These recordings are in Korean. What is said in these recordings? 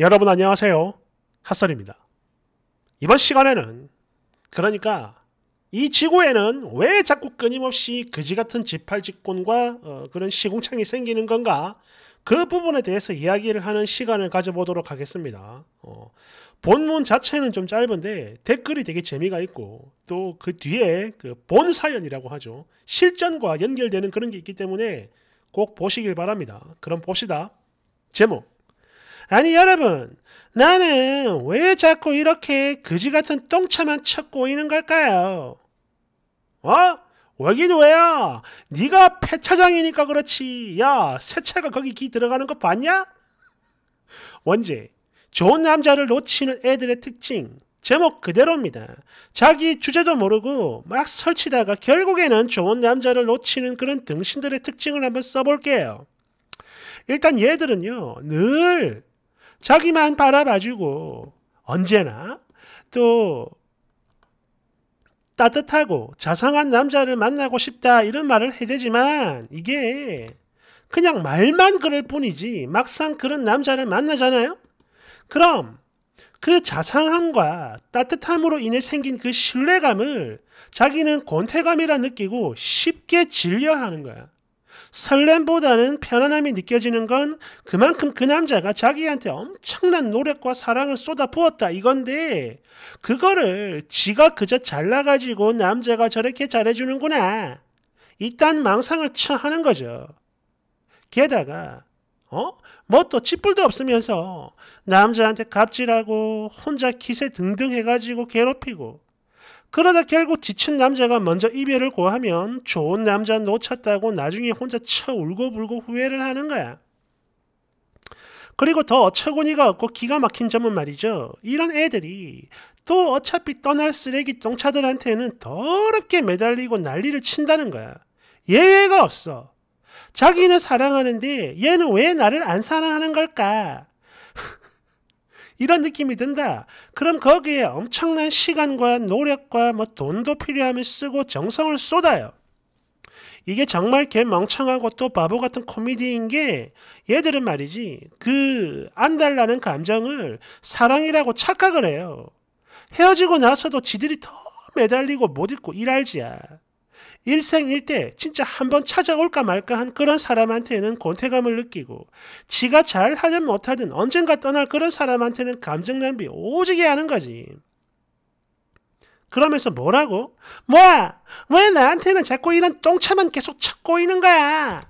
여러분 안녕하세요. 핫설입니다. 이번 시간에는 그러니까 이 지구에는 왜 자꾸 끊임없이 그지같은 지팔집권과 어, 그런 시공창이 생기는 건가 그 부분에 대해서 이야기를 하는 시간을 가져보도록 하겠습니다. 어, 본문 자체는 좀 짧은데 댓글이 되게 재미가 있고 또 그 뒤에 그 본사연이라고 하죠. 실전과 연결되는 그런 게 있기 때문에 꼭 보시길 바랍니다. 그럼 봅시다. 제목 아니 여러분 나는 왜 자꾸 이렇게 그지 같은 똥차만 쳐꼬이는 걸까요? 어? 왜긴 왜야? 네가 폐차장이니까 그렇지. 야, 새 차가 거기 기 들어가는 거 봤냐? 원제 좋은 남자를 놓치는 애들의 특징. 제목 그대로입니다. 자기 주제도 모르고 막 설치다가 결국에는 좋은 남자를 놓치는 그런 등신들의 특징을 한번 써볼게요. 일단 얘들은요, 늘 자기만 바라봐주고 언제나 또 따뜻하고 자상한 남자를 만나고 싶다 이런 말을 해야되지만 이게 그냥 말만 그럴 뿐이지 막상 그런 남자를 만나잖아요? 그럼 그 자상함과 따뜻함으로 인해 생긴 그 신뢰감을 자기는 권태감이라 느끼고 쉽게 질려하는 거야. 설렘보다는 편안함이 느껴지는 건 그만큼 그 남자가 자기한테 엄청난 노력과 사랑을 쏟아부었다 이건데 그거를 지가 그저 잘나가지고 남자가 저렇게 잘해주는구나 이딴 망상을 처하는 거죠. 게다가 어? 뭐또 찌뿔도 없으면서 남자한테 갑질하고 혼자 기세 등등 해가지고 괴롭히고 그러다 결국 지친 남자가 먼저 이별을 고하면 좋은 남자 놓쳤다고 나중에 혼자 쳐 울고불고 후회를 하는 거야. 그리고 더 어처구니가 없고 기가 막힌 점은 말이죠. 이런 애들이 또 어차피 떠날 쓰레기 똥차들한테는 더럽게 매달리고 난리를 친다는 거야. 예외가 없어. 자기는 사랑하는데 얘는 왜 나를 안 사랑하는 걸까? 이런 느낌이 든다. 그럼 거기에 엄청난 시간과 노력과 뭐 돈도 필요하면 쓰고 정성을 쏟아요. 이게 정말 개 멍청하고 또 바보 같은 코미디인 게 얘들은 말이지 그안달라는 감정을 사랑이라고 착각을 해요. 헤어지고 나서도 지들이 더 매달리고 못 잊고 일할지야. 일생일대 진짜 한번 찾아올까 말까 한 그런 사람한테는 권태감을 느끼고 지가 잘하든 못하든 언젠가 떠날 그런 사람한테는 감정 낭비 오지게 하는 거지. 그러면서 뭐라고? 뭐야? 왜 나한테는 자꾸 이런 똥차만 계속 찾고 있는 거야?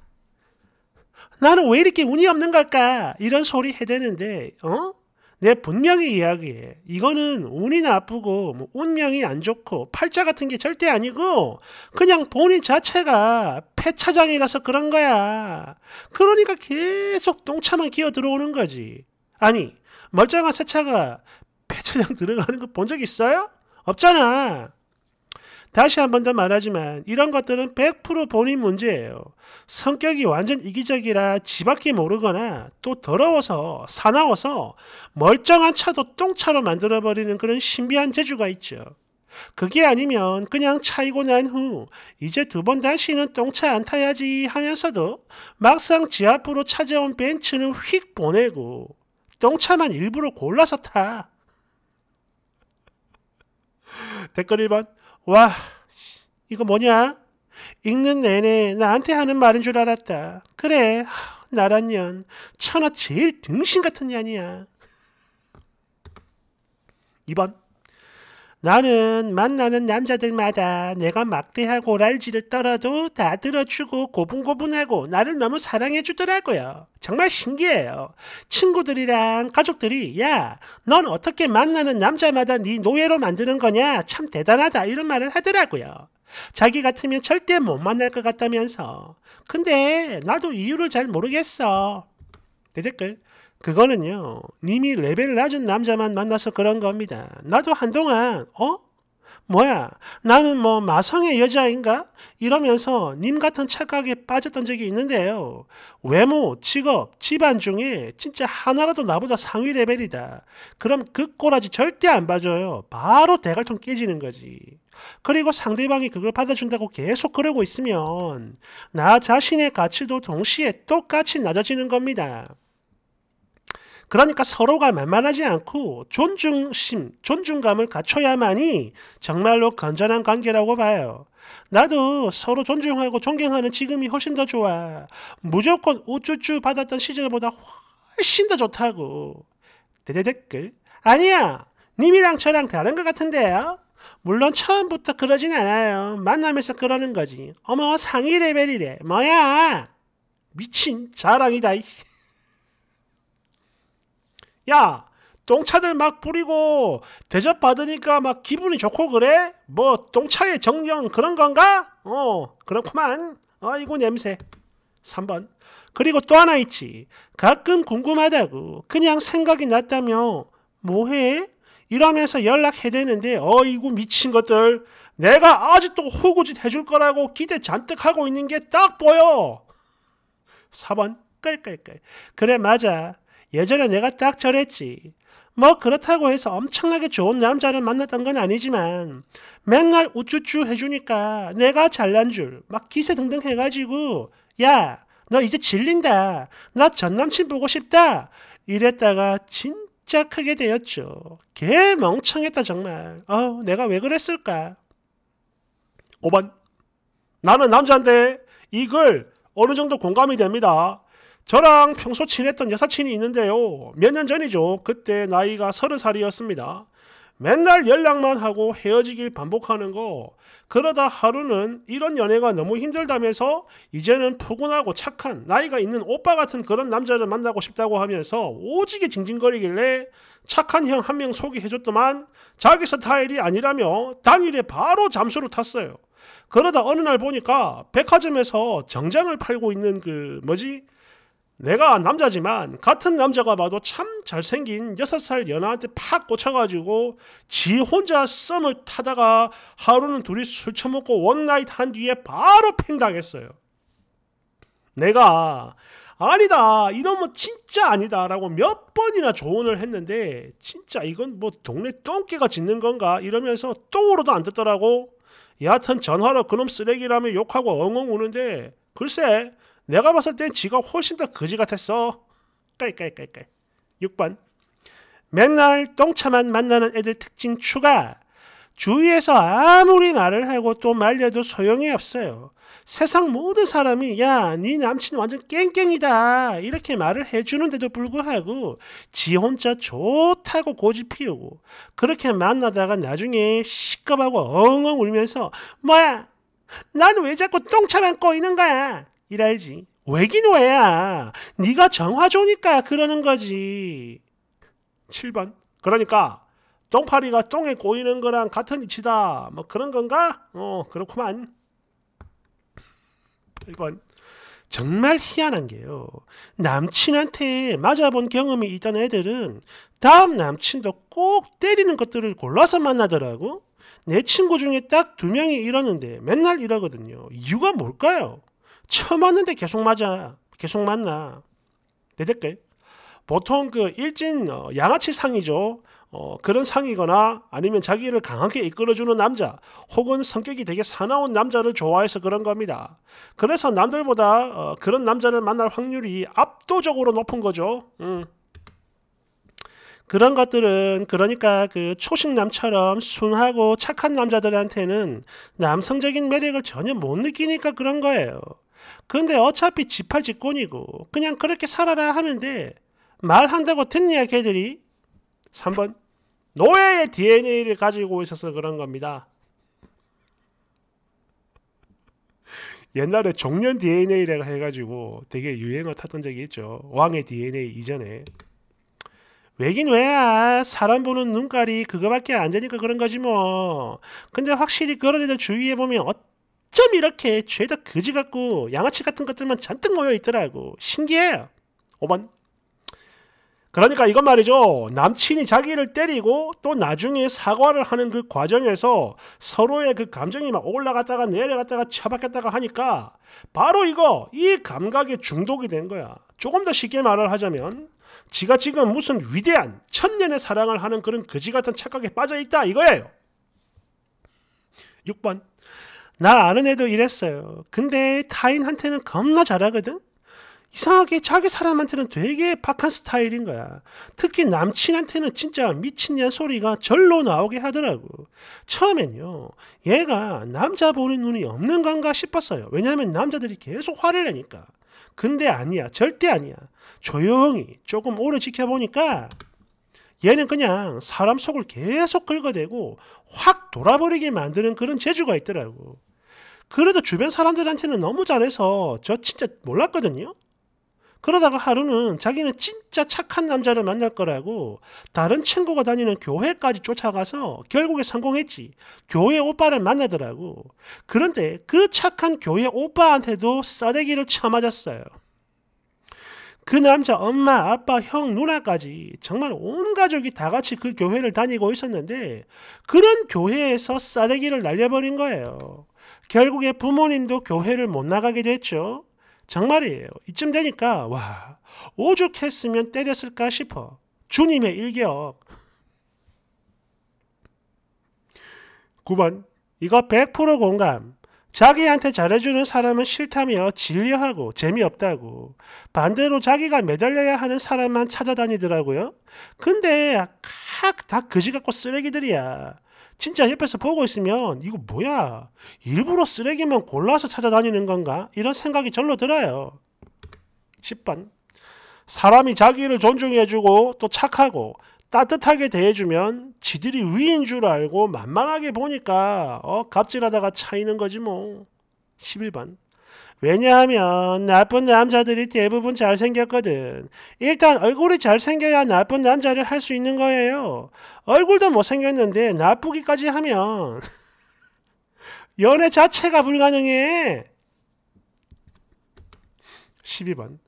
나는 왜 이렇게 운이 없는 걸까? 이런 소리 해대는데, 어? 내분명히이야기해 이거는 운이 나쁘고 뭐 운명이 안 좋고 팔자 같은 게 절대 아니고 그냥 본인 자체가 폐차장이라서 그런 거야. 그러니까 계속 똥차만 기어 들어오는 거지. 아니 멀쩡한 새차가 폐차장 들어가는 거 본 적 있어요? 없잖아. 다시 한 번 더 말하지만 이런 것들은 100% 본인 문제예요. 성격이 완전 이기적이라 지밖에 모르거나 또 더러워서 사나워서 멀쩡한 차도 똥차로 만들어버리는 그런 신비한 재주가 있죠. 그게 아니면 그냥 차이고 난 후 이제 두 번 다시는 똥차 안 타야지 하면서도 막상 지 앞으로 찾아온 벤츠는 휙 보내고 똥차만 일부러 골라서 타. 댓글 1번 와, 이거 뭐냐? 읽는 내내 나한테 하는 말인 줄 알았다. 그래, 나란 년, 천하 제일 등신 같은 년이야. 2번. 나는 만나는 남자들마다 내가 막대하고 랄지를 떨어도 다 들어주고 고분고분하고 나를 너무 사랑해주더라고요. 정말 신기해요. 친구들이랑 가족들이 야, 넌 어떻게 만나는 남자마다 네 노예로 만드는 거냐? 참 대단하다 이런 말을 하더라고요. 자기 같으면 절대 못 만날 것 같다면서. 근데 나도 이유를 잘 모르겠어. 내 댓글. 그거는요, 님이 레벨 낮은 남자만 만나서 그런 겁니다. 나도 한동안, 어? 뭐야, 나는 뭐 마성의 여자인가? 이러면서 님 같은 착각에 빠졌던 적이 있는데요. 외모, 직업, 집안 중에 진짜 하나라도 나보다 상위 레벨이다. 그럼 그 꼬라지 절대 안 봐줘요. 바로 대갈통 깨지는 거지. 그리고 상대방이 그걸 받아준다고 계속 그러고 있으면 나 자신의 가치도 동시에 똑같이 낮아지는 겁니다. 그러니까 서로가 만만하지 않고 존중심, 존중감을 갖춰야만이 정말로 건전한 관계라고 봐요. 나도 서로 존중하고 존경하는 지금이 훨씬 더 좋아. 무조건 우쭈쭈 받았던 시절보다 훨씬 더 좋다고. 대대댓글. 아니야! 님이랑 저랑 다른 것 같은데요? 물론 처음부터 그러진 않아요. 만나면서 그러는 거지. 어머, 상위 레벨이래. 뭐야! 미친 자랑이다. 야 똥차들 막 뿌리고 대접 받으니까 막 기분이 좋고 그래? 뭐 똥차의 정령 그런 건가? 어 그렇구만 아이고 냄새 3번 그리고 또 하나 있지 가끔 궁금하다고 그냥 생각이 났다며 뭐해? 이러면서 연락해대는데 어이구 미친 것들 내가 아직도 호구짓 해줄 거라고 기대 잔뜩 하고 있는 게 딱 보여 4번 깔깔깔 그래 맞아 예전에 내가 딱 저랬지. 뭐 그렇다고 해서 엄청나게 좋은 남자를 만났던 건 아니지만 맨날 우쭈쭈 해주니까 내가 잘난 줄 막 기세 등등 해가지고 야 너 이제 질린다 나 전 남친 보고 싶다 이랬다가 진짜 크게 되었죠 개 멍청했다 정말 어 내가 왜 그랬을까 5번 나는 남자인데 이걸 어느 정도 공감이 됩니다 저랑 평소 친했던 여사친이 있는데요. 몇 년 전이죠. 그때 나이가 서른 살이었습니다. 맨날 연락만 하고 헤어지길 반복하는 거. 그러다 하루는 이런 연애가 너무 힘들다면서 이제는 푸근하고 착한 나이가 있는 오빠 같은 그런 남자를 만나고 싶다고 하면서 오지게 징징거리길래 착한 형 한 명 소개해줬더만 자기 스타일이 아니라며 당일에 바로 잠수를 탔어요. 그러다 어느 날 보니까 백화점에서 정장을 팔고 있는 그 뭐지? 내가 남자지만 같은 남자가 봐도 참 잘생긴 6살 연하한테 팍 꽂혀가지고 지 혼자 썸을 타다가 하루는 둘이 술 처먹고 원나잇 한 뒤에 바로 팽당했어요. 내가 아니다 이놈은 진짜 아니다 라고 몇 번이나 조언을 했는데 진짜 이건 뭐 동네 똥개가 짖는 건가 이러면서 똥으로도 안 듣더라고 여하튼 전화로 그놈 쓰레기라며 욕하고 엉엉 우는데 글쎄 내가 봤을 땐 지가 훨씬 더 거지 같았어. 깔깔깔깔. 6번. 맨날 똥차만 만나는 애들 특징 추가. 주위에서 아무리 말을 하고 또 말려도 소용이 없어요. 세상 모든 사람이 야, 네 남친 완전 깽깽이다. 이렇게 말을 해주는데도 불구하고 지 혼자 좋다고 고집 피우고 그렇게 만나다가 나중에 시끄럽고 엉엉 울면서 뭐야? 난 왜 자꾸 똥차만 꼬이는 거야? 이랄지. 왜긴 왜야. 네가 정화조니까 그러는 거지. 7번. 그러니까 똥파리가 똥에 꼬이는 거랑 같은 이치다. 뭐 그런 건가? 어, 그렇구만. 1번. 정말 희한한 게요. 남친한테 맞아본 경험이 있던 애들은 다음 남친도 꼭 때리는 것들을 골라서 만나더라고. 내 친구 중에 딱 두 명이 이러는데 맨날 이러거든요. 이유가 뭘까요? 처음 왔는데 계속 맞아. 계속 만나. 내 댓글. 보통 그 일진 어, 양아치 상이죠. 어, 그런 상이거나 아니면 자기를 강하게 이끌어주는 남자 혹은 성격이 되게 사나운 남자를 좋아해서 그런 겁니다. 그래서 남들보다 어, 그런 남자를 만날 확률이 압도적으로 높은 거죠. 음. 그런 것들은 그러니까 그 초식남처럼 순하고 착한 남자들한테는 남성적인 매력을 전혀 못 느끼니까 그런 거예요. 근데 어차피 지팔 직권이고 그냥 그렇게 살아라 하면 돼. 말한다고 듣냐 걔들이? 3번 노예의 DNA를 가지고 있어서 그런 겁니다. 옛날에 종년 DNA라고 해가지고 되게 유행을 탔던 적이 있죠. 왕의 DNA 이전에. 왜긴 왜야. 사람 보는 눈깔이 그거밖에 안 되니까 그런 거지 뭐. 근데 확실히 그런 애들 주위에 보면 어, 어쩜 이렇게 죄다 거지 같고 양아치 같은 것들만 잔뜩 모여 있더라고. 신기해. 5번. 그러니까 이건 말이죠. 남친이 자기를 때리고 또 나중에 사과를 하는 그 과정에서 서로의 그 감정이 막 올라갔다가 내려갔다가 쳐박혔다가 하니까 바로 이거 이 감각에 중독이 된 거야. 조금 더 쉽게 말을 하자면 지가 지금 무슨 위대한 천년의 사랑을 하는 그런 거지 같은 착각에 빠져 있다 이거예요. 6번 나 아는 애도 이랬어요. 근데 타인한테는 겁나 잘하거든? 이상하게 자기 사람한테는 되게 박한 스타일인 거야. 특히 남친한테는 진짜 미친년 소리가 절로 나오게 하더라고. 처음엔요, 얘가 남자 보는 눈이 없는 건가 싶었어요. 왜냐면 남자들이 계속 화를 내니까. 근데 아니야. 절대 아니야. 조용히 조금 오래 지켜보니까 얘는 그냥 사람 속을 계속 긁어대고 확 돌아버리게 만드는 그런 재주가 있더라고. 그래도 주변 사람들한테는 너무 잘해서 저 진짜 몰랐거든요. 그러다가 하루는 자기는 진짜 착한 남자를 만날 거라고 다른 친구가 다니는 교회까지 쫓아가서 결국에 성공했지. 교회 오빠를 만나더라고. 그런데 그 착한 교회 오빠한테도 싸대기를 쳐맞았어요. 그 남자 엄마, 아빠, 형, 누나까지 정말 온 가족이 다 같이 그 교회를 다니고 있었는데 그런 교회에서 싸대기를 날려버린 거예요. 결국에 부모님도 교회를 못 나가게 됐죠. 정말이에요. 이쯤 되니까 와 오죽했으면 때렸을까 싶어. 주님의 일격. 9번 이거 100% 공감. 자기한테 잘해주는 사람은 싫다며 진리하고 재미없다고 반대로 자기가 매달려야 하는 사람만 찾아다니더라고요. 근데 아, 다 그지 같고 쓰레기들이야. 진짜 옆에서 보고 있으면 이거 뭐야? 일부러 쓰레기만 골라서 찾아다니는 건가? 이런 생각이 절로 들어요. 10번. 사람이 자기를 존중해주고 또 착하고 따뜻하게 대해주면 지들이 위인 줄 알고 만만하게 보니까 어 갑질하다가 차이는 거지 뭐. 11번. 왜냐하면 나쁜 남자들이 대부분 잘생겼거든. 일단 얼굴이 잘생겨야 나쁜 남자를 할 수 있는 거예요. 얼굴도 못생겼는데 나쁘기까지 하면 연애 자체가 불가능해. 12번.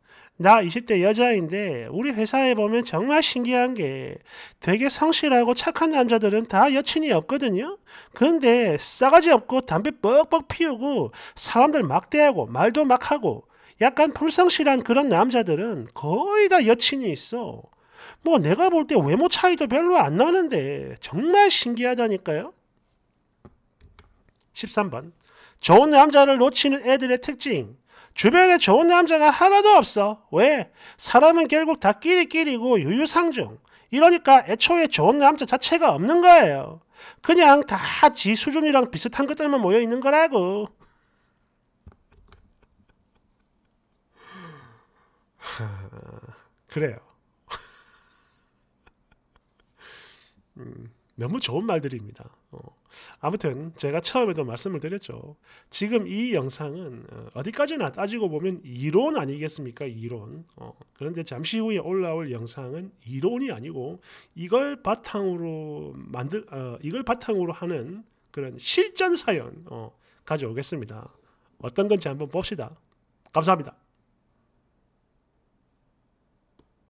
나 20대 여자인데 우리 회사에 보면 정말 신기한 게 되게 성실하고 착한 남자들은 다 여친이 없거든요. 그런데 싸가지 없고 담배 뻑뻑 피우고 사람들 막대하고 말도 막 하고 약간 불성실한 그런 남자들은 거의 다 여친이 있어. 뭐 내가 볼 때 외모 차이도 별로 안 나는데 정말 신기하다니까요. 13번 좋은 남자를 놓치는 애들의 특징 주변에 좋은 남자가 하나도 없어. 왜? 사람은 결국 다 끼리끼리고 유유상종. 이러니까 애초에 좋은 남자 자체가 없는 거예요. 그냥 다 지 수준이랑 비슷한 것들만 모여 있는 거라고. 그래요. 음, 너무 좋은 말들입니다. 어. 아무튼 제가 처음에도 말씀을 드렸죠. 지금 이 영상은 어, 어디까지나 따지고 보면 이론 아니겠습니까? 이론. 어, 그런데 잠시 후에 올라올 영상은 이론이 아니고 이걸 바탕으로 만들 어, 이걸 바탕으로 하는 그런 실전 사연 어, 가져오겠습니다. 어떤 건지 한번 봅시다. 감사합니다.